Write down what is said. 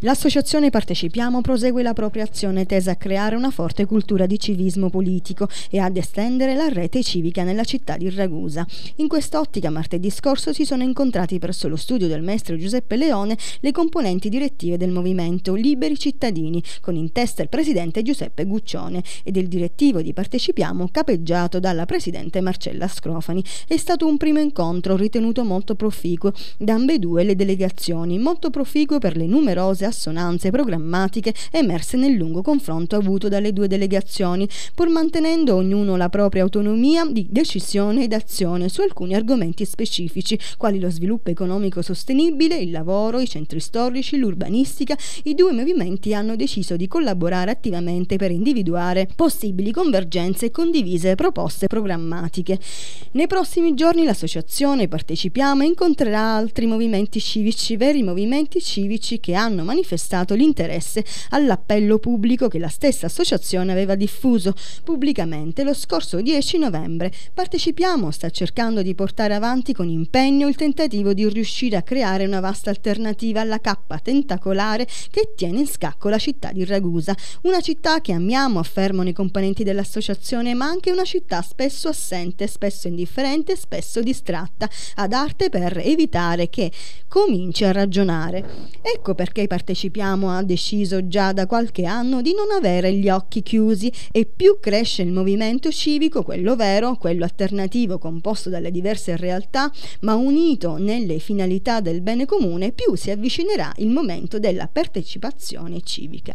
L'associazione Partecipiamo prosegue la propria azione tesa a creare una forte cultura di civismo politico e ad estendere la rete civica nella città di Ragusa. In quest'ottica martedì scorso si sono incontrati presso lo studio del maestro Giuseppe Leone le componenti direttive del movimento Liberi Cittadini, con in testa il presidente Giuseppe Guccione e del direttivo di Partecipiamo capeggiato dalla presidente Marcella Scrofani. È stato un primo incontro ritenuto molto proficuo da ambedue le delegazioni, molto proficuo per le numerose assonanze programmatiche emerse nel lungo confronto avuto dalle due delegazioni, pur mantenendo ognuno la propria autonomia di decisione ed azione su alcuni argomenti specifici, quali lo sviluppo economico sostenibile, il lavoro, i centri storici, l'urbanistica, i due movimenti hanno deciso di collaborare attivamente per individuare possibili convergenze e condivise proposte programmatiche. Nei prossimi giorni l'associazione Partecipiamo incontrerà altri movimenti civici, veri movimenti civici che hanno manifestato manifestato l'interesse all'appello pubblico che la stessa associazione aveva diffuso pubblicamente lo scorso 10 novembre. Partecipiamo sta cercando di portare avanti con impegno il tentativo di riuscire a creare una vasta alternativa alla cappa tentacolare che tiene in scacco la città di Ragusa, una città che amiamo, affermano i componenti dell'associazione, ma anche una città spesso assente, spesso indifferente, spesso distratta, ad arte per evitare che cominci a ragionare. Ecco perché i partecipanti partecipiamo ha deciso già da qualche anno di non avere gli occhi chiusi e più cresce il movimento civico, quello vero, quello alternativo composto dalle diverse realtà, ma unito nelle finalità del bene comune, più si avvicinerà il momento della partecipazione civica.